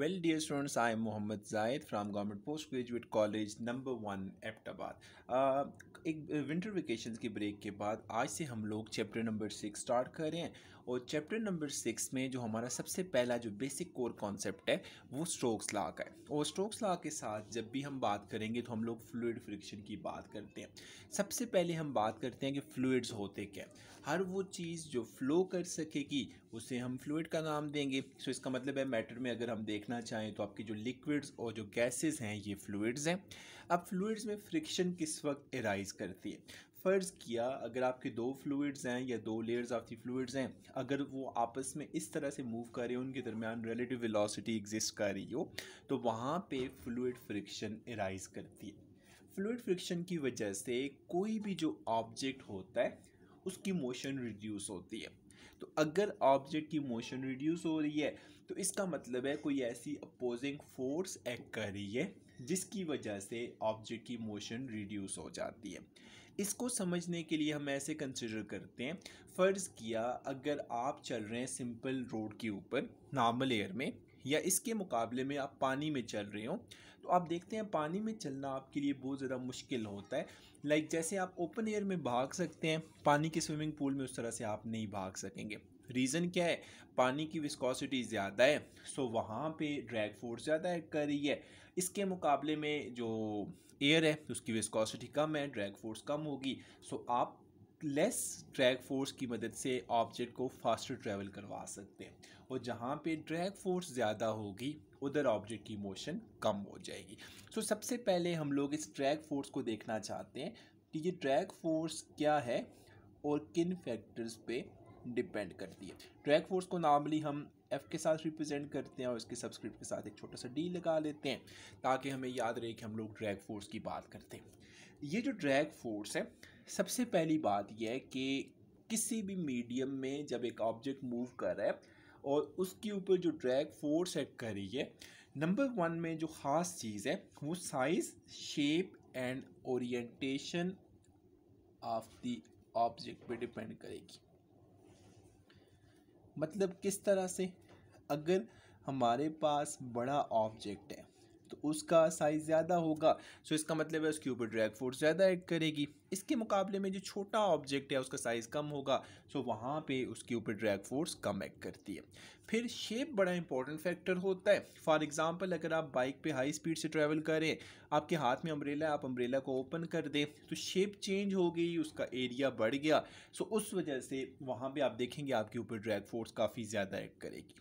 well dear students I am Mohammad Zaid from government post graduate college number one Abbottabad एक winter vacation की break के बाद आज से हम लोग चैप्टर नंबर सिक्स स्टार्ट कर रहे हैं और चैप्टर नंबर सिक्स में जो हमारा सबसे पहला जो बेसिक कोर कॉन्सेप्ट है वो स्ट्रोक्स ला का है और स्ट्रोक्स ला के साथ जब भी हम बात करेंगे तो हम लोग फ्लूड फ्रिक्शन की बात करते हैं सबसे पहले हम बात करते हैं कि फ्लूड्स होते क्या हर वो चीज़ जो फ्लो कर सकेगी उसे हम फ्लूड का नाम देंगे सो इसका मतलब है मैटर में अगर हम देखना चाहें तो आपकी जो लिक्विड्स और जो गैसेज़ हैं ये फ्लूड्स हैं अब फ्लूड्स में फ्रिक्शन किस वक्त एराइज करती है फ़र्ज़ किया अगर आपके दो फ्लूड्स हैं या दो लेयर्स ऑफ दी फ्लूड्स हैं अगर वो आपस में इस तरह से मूव कर रहे हो उनके दरमियान रिलेटिव वेलोसिटी एग्जिस्ट कर रही हो तो वहाँ पे फ्लूड फ्रिक्शन एराइज करती है फ्लूड फ्रिक्शन की वजह से कोई भी जो ऑब्जेक्ट होता है उसकी मोशन रिड्यूस होती है तो अगर ऑब्जेक्ट की मोशन रिड्यूस हो रही है तो इसका मतलब है कोई ऐसी अपोजिंग फोर्स एक्ट कर रही है जिसकी वजह से ऑब्जेक्ट की मोशन रिड्यूस हो जाती है इसको समझने के लिए हम ऐसे कंसिडर करते हैं फ़र्ज़ किया अगर आप चल रहे हैं सिंपल रोड के ऊपर नॉर्मल एयर में या इसके मुकाबले में आप पानी में चल रहे हो तो आप देखते हैं पानी में चलना आपके लिए बहुत ज़्यादा मुश्किल होता है लाइक जैसे आप ओपन एयर में भाग सकते हैं पानी के स्विमिंग पूल में उस तरह से आप नहीं भाग सकेंगे रीज़न क्या है पानी की विस्कोसिटी ज़्यादा है सो वहाँ पे ड्रैग फोर्स ज़्यादा एक्ट कर रही है इसके मुकाबले में जो एयर है उसकी विस्कोसिटी कम है ड्रैग फोर्स कम होगी सो आप लेस ड्रैग फोर्स की मदद से ऑब्जेक्ट को फास्टर ट्रैवल करवा सकते हैं और जहाँ पे ड्रैग फोर्स ज़्यादा होगी उधर ऑब्जेक्ट की मोशन कम हो जाएगी सो so, सबसे पहले हम लोग इस ड्रैग फोर्स को देखना चाहते हैं कि ये ड्रैग फोर्स क्या है और किन फैक्टर्स पे डिपेंड करती है ट्रैक फोर्स को नॉर्मली हम एफ़ के साथ रिप्रेजेंट करते हैं और इसके सब्सक्रिप्ट के साथ एक छोटा सा डी लगा लेते हैं ताकि हमें याद रहे कि हम लोग ड्रैग फोर्स की बात करते हैं ये जो ड्रैग फोर्स है सबसे पहली बात यह है कि किसी भी मीडियम में जब एक ऑब्जेक्ट मूव कर रहा है और उसके ऊपर जो ड्रैग फोर्स है रही है नंबर वन में जो ख़ास चीज़ है वो size shape and orientation of the object पे डिपेंड करेगी मतलब किस तरह से अगर हमारे पास बड़ा ऑब्जेक्ट है तो उसका साइज़ ज़्यादा होगा सो इसका मतलब है उसके ऊपर ड्रैग फोर्स ज़्यादा एक्ट करेगी इसके मुकाबले में जो छोटा ऑब्जेक्ट है उसका साइज़ कम होगा सो वहाँ पे उसके ऊपर ड्रैग फोर्स कम एक्ट करती है फिर शेप बड़ा इंपॉर्टेंट फैक्टर होता है फॉर एग्ज़ाम्पल अगर आप बाइक पे हाई स्पीड से ट्रैवल करें आपके हाथ में अम्ब्रेला आप अम्ब्रेला को ओपन कर दें तो शेप चेंज हो गई उसका एरिया बढ़ गया सो उस वजह से वहाँ पर आप देखेंगे आपके ऊपर ड्रैग फोर्स काफ़ी ज़्यादा एक्ट करेगी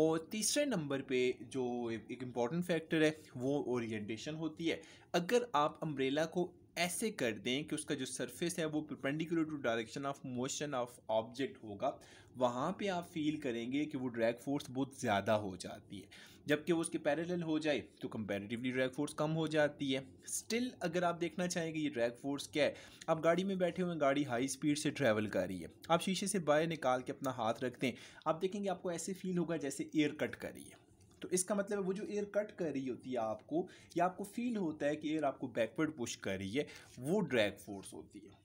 और तीसरे नंबर पे जो एक इम्पॉर्टेंट फैक्टर है वो ओरिएंटेशन होती है अगर आप अम्ब्रेला को ऐसे कर दें कि उसका जो सरफेस है वो perpendicular to direction of motion of object होगा वहाँ पे आप फील करेंगे कि वो ड्रैग फोर्स बहुत ज़्यादा हो जाती है जबकि वो उसके पैरेलल हो जाए तो कंपेरेटिवली ड्रैग फोर्स कम हो जाती है स्टिल अगर आप देखना चाहेंगे ये ड्रैग फोर्स क्या है आप गाड़ी में बैठे हुए हैं गाड़ी हाई स्पीड से ट्रैवल कर रही है आप शीशे से बाहर निकाल के अपना हाथ रखते हैं आप देखेंगे आपको ऐसे फील होगा जैसे एयर कट कर रही है तो इसका मतलब है वो जो एयर कट कर रही होती है आपको या आपको फील होता है कि एयर आपको बैकवर्ड पुश कर रही है वो ड्रैग फोर्स होती है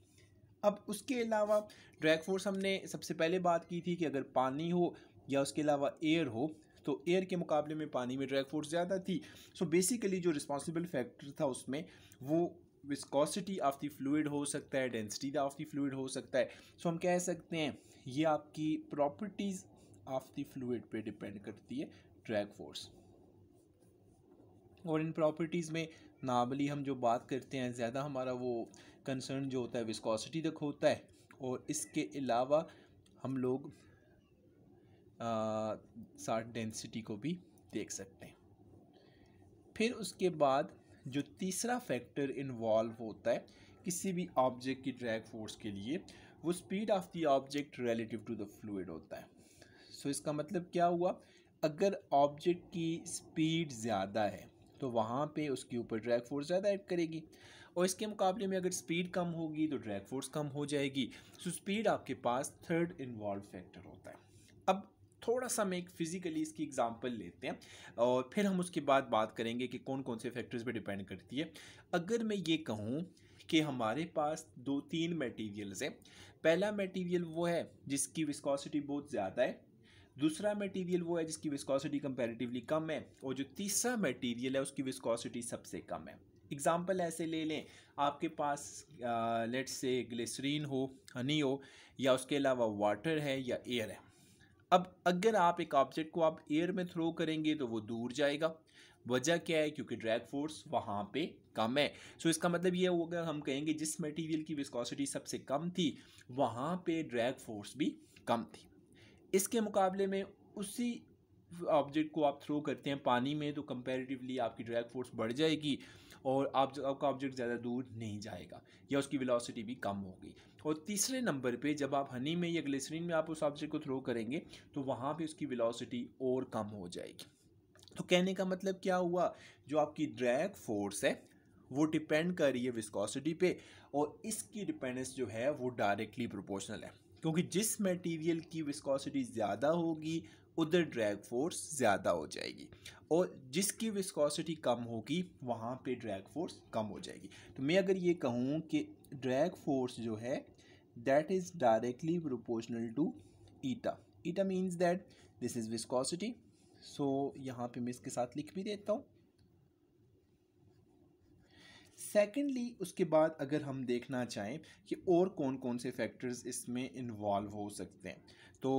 अब उसके अलावा ड्रैग फोर्स हमने सबसे पहले बात की थी कि अगर पानी हो या उसके अलावा एयर हो तो एयर के मुकाबले में पानी में ड्रैग फोर्स ज़्यादा थी सो so बेसिकली जो रिस्पॉन्सिबल फैक्टर था उसमें वो विस्कोसिटी ऑफ द फ्लूड हो सकता है डेंसिटी ऑफ द फ्लूड हो सकता है सो so हम कह सकते हैं ये आपकी प्रॉपर्टीज़ ऑफ द फ्लूड पे डिपेंड करती है ड्रैग फोर्स और इन प्रॉपर्टीज़ में नॉर्मली हम जो बात करते हैं ज़्यादा हमारा वो कंसर्न जो होता है विस्कोसिटी तक होता है और इसके अलावा हम लोग साठ डेंसिटी को भी देख सकते हैं फिर उसके बाद जो तीसरा फैक्टर इन्वॉल्व होता है किसी भी ऑब्जेक्ट की ड्रैग फोर्स के लिए वो speed of the object relative to the fluid होता है सो so, इसका मतलब क्या हुआ अगर ऑब्जेक्ट की स्पीड ज़्यादा है तो वहाँ पे उसके ऊपर ड्रैग फोर्स ज़्यादा ऐड करेगी और इसके मुकाबले में अगर स्पीड कम होगी तो ड्रैग फोर्स कम हो जाएगी सो स्पीड आपके पास थर्ड इन्वॉल्व फैक्टर होता है अब थोड़ा सा मैं एक फिज़िकली इसकी एग्जांपल लेते हैं और फिर हम उसके बाद बात करेंगे कि कौन कौन से फैक्टर्स पर डिपेंड करती है अगर मैं ये कहूँ कि हमारे पास दो तीन मटीरियल्स हैं पहला मटीरियल वो है जिसकी विस्कोसिटी बहुत ज़्यादा है दूसरा मटेरियल वो है जिसकी विस्कोसिटी कंपैरेटिवली कम है और जो तीसरा मटेरियल है उसकी विस्कोसिटी सबसे कम है एग्ज़ाम्पल ऐसे ले लें आपके पास लेट्स से ग्लिसरीन हो हनी हो या उसके अलावा वाटर है या एयर है अब अगर आप एक ऑब्जेक्ट को आप एयर में थ्रो करेंगे तो वो दूर जाएगा वजह क्या है क्योंकि ड्रैग फोर्स वहाँ पे कम है सो so, इसका मतलब ये होगा हम कहेंगे जिस मटेरियल की विस्कोसिटी सबसे कम थी वहाँ पे ड्रैग फोर्स भी कम थी इसके मुकाबले में उसी ऑब्जेक्ट को आप थ्रो करते हैं पानी में तो कंपेरेटिवली आपकी ड्रैग फोर्स बढ़ जाएगी और आप आपका ऑब्जेक्ट ज़्यादा दूर नहीं जाएगा या उसकी वेलोसिटी भी कम होगी और तीसरे नंबर पे जब आप हनी में या ग्लिसरीन में आप उस ऑब्जेक्ट को थ्रो करेंगे तो वहाँ पे उसकी वेलोसिटी और कम हो जाएगी तो कहने का मतलब क्या हुआ जो आपकी ड्रैग फोर्स है वो डिपेंड कर रही है विस्कोसिटी पे और इसकी डिपेंडेंस जो है वो डायरेक्टली प्रोपोर्शनल है क्योंकि जिस मटेरियल की विस्कोसिटी ज़्यादा होगी उधर ड्रैग फोर्स ज़्यादा हो जाएगी और जिसकी विस्कोसिटी कम होगी वहाँ पे ड्रैग फोर्स कम हो जाएगी तो मैं अगर ये कहूँ कि ड्रैग फोर्स जो है that is directly proportional to eta eta means that this is viscosity so यहाँ पे मैं इसके साथ लिख भी देता हूँ सेकेंडली उसके बाद अगर हम देखना चाहें कि और कौन कौन से फैक्टर्स इसमें इन्वॉल्व हो सकते हैं तो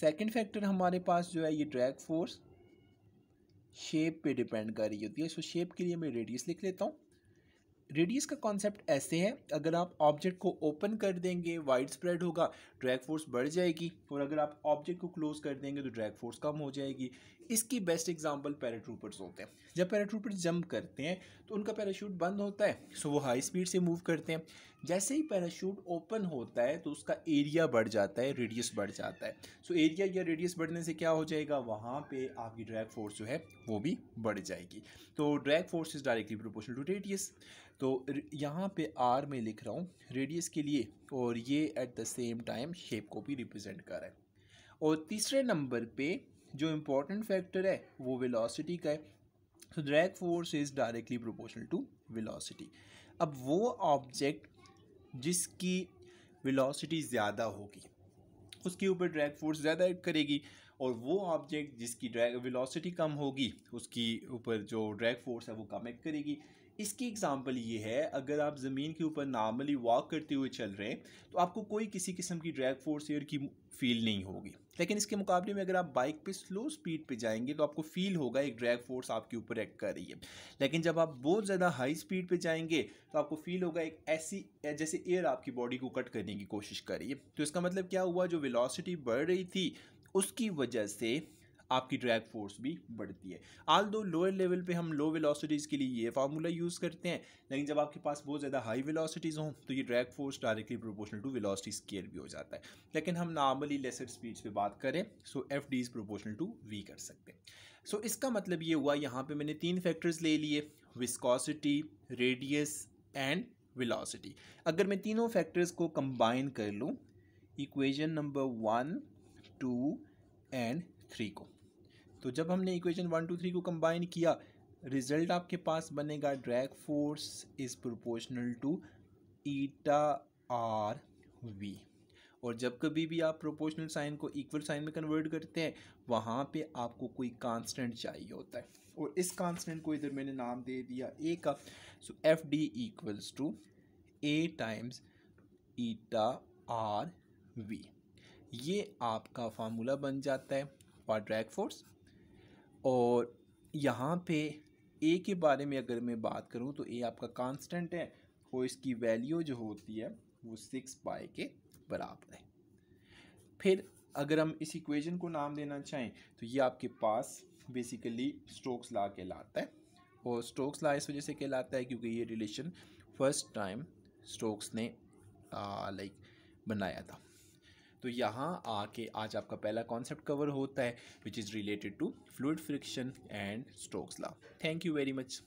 सेकेंड फैक्टर हमारे पास जो है ये ड्रैग फोर्स शेप पे डिपेंड कर रही होती है सो शेप के लिए मैं रेडियस लिख लेता हूँ रेडियस का कॉन्सेप्ट ऐसे है अगर आप ऑब्जेक्ट को ओपन कर देंगे वाइड स्प्रेड होगा ड्रैग फोर्स बढ़ जाएगी और अगर आप ऑब्जेक्ट को क्लोज कर देंगे तो ड्रैग फोर्स कम हो जाएगी इसकी बेस्ट एग्जांपल पैराट्रूपर्स होते हैं जब पैराट्रूपर्स जंप करते हैं तो उनका पैराशूट बंद होता है सो वो हाई स्पीड से मूव करते हैं जैसे ही पैराशूट ओपन होता है तो उसका एरिया बढ़ जाता है रेडियस बढ़ जाता है सो एरिया या रेडियस बढ़ने से क्या हो जाएगा वहाँ पर आपकी ड्रैग फोर्स जो है वो भी बढ़ जाएगी तो drag force is directly proportional to radius तो यहाँ पे आर में लिख रहा हूँ रेडियस के लिए और ये at the same time shape को भी रिप्रेजेंट कर रहा है और तीसरे नंबर पे जो इम्पॉर्टेंट फैक्टर है वो वेलोसिटी का है so drag force is directly proportional to velocity अब वो ऑब्जेक्ट जिसकी वेलोसिटी ज़्यादा होगी उसके ऊपर ड्रैग फोर्स ज़्यादा एड करेगी और वो ऑब्जेक्ट जिसकी ड्रैग वेलोसिटी कम होगी उसकी ऊपर जो ड्रैग फोर्स है वो कम एक्ट करेगी इसकी एग्ज़ाम्पल ये है अगर आप ज़मीन के ऊपर नॉर्मली वॉक करते हुए चल रहे हैं तो आपको कोई किसी किस्म की ड्रैग फोर्स एयर की फील नहीं होगी लेकिन इसके मुकाबले में अगर आप बाइक पे स्लो स्पीड पे जाएंगे तो आपको फील होगा एक ड्रैग फोर्स आपके ऊपर एक्ट कर रही है लेकिन जब आप बहुत ज़्यादा हाई स्पीड पे जाएंगे तो आपको फील होगा एक ऐसी जैसे एयर आपकी बॉडी को कट करने की कोशिश कर रही है तो इसका मतलब क्या हुआ जो वेलोसिटी बढ़ रही थी उसकी वजह से आपकी ड्रैग फोर्स भी बढ़ती है आल दो लोअर लेवल पे हम लो वेलोसिटीज़ के लिए ये फार्मूला यूज़ करते हैं लेकिन जब आपके पास बहुत ज़्यादा हाई वेलोसिटीज़ हों तो ये drag force directly proportional to velocity scale भी हो जाता है लेकिन हम नॉर्मली लेसर स्पीड्स पर बात करें so F D is proportional to V कर सकते हैं सो इसका मतलब ये हुआ यहाँ पर मैंने तीन फैक्टर्स ले लिए विस्कॉसिटी रेडियस एंड वेलोसिटी अगर मैं तीनों फैक्टर्स को कंबाइन कर लूँ equation number one two and three को तो जब हमने इक्वेशन वन टू थ्री को कंबाइन किया रिजल्ट आपके पास बनेगा drag force is proportional to eta R V और जब कभी भी आप प्रोपोर्शनल साइन को इक्वल साइन में कन्वर्ट करते हैं वहाँ पे आपको कोई कांस्टेंट चाहिए होता है और इस कांस्टेंट को इधर मैंने नाम दे दिया ए का so F D equals to A times eta R V ये आपका फार्मूला बन जाता है फॉर ड्रैग फोर्स यहाँ पे ए के बारे में अगर मैं बात करूँ तो ए आपका कांस्टेंट है और इसकी वैल्यू जो होती है वो सिक्स पाई के बराबर है फिर अगर हम इस इक्वेशन को नाम देना चाहें तो ये आपके पास बेसिकली स्ट्रोक्स ला के लाता है और स्ट्रोक्स ला इस वजह से कहलाता है क्योंकि ये रिलेशन फर्स्ट टाइम स्ट्रोक्स ने लाइक बनाया था तो यहाँ आके आज आपका पहला कॉन्सेप्ट कवर होता है which is related to fluid friction and Stokes law thank you very much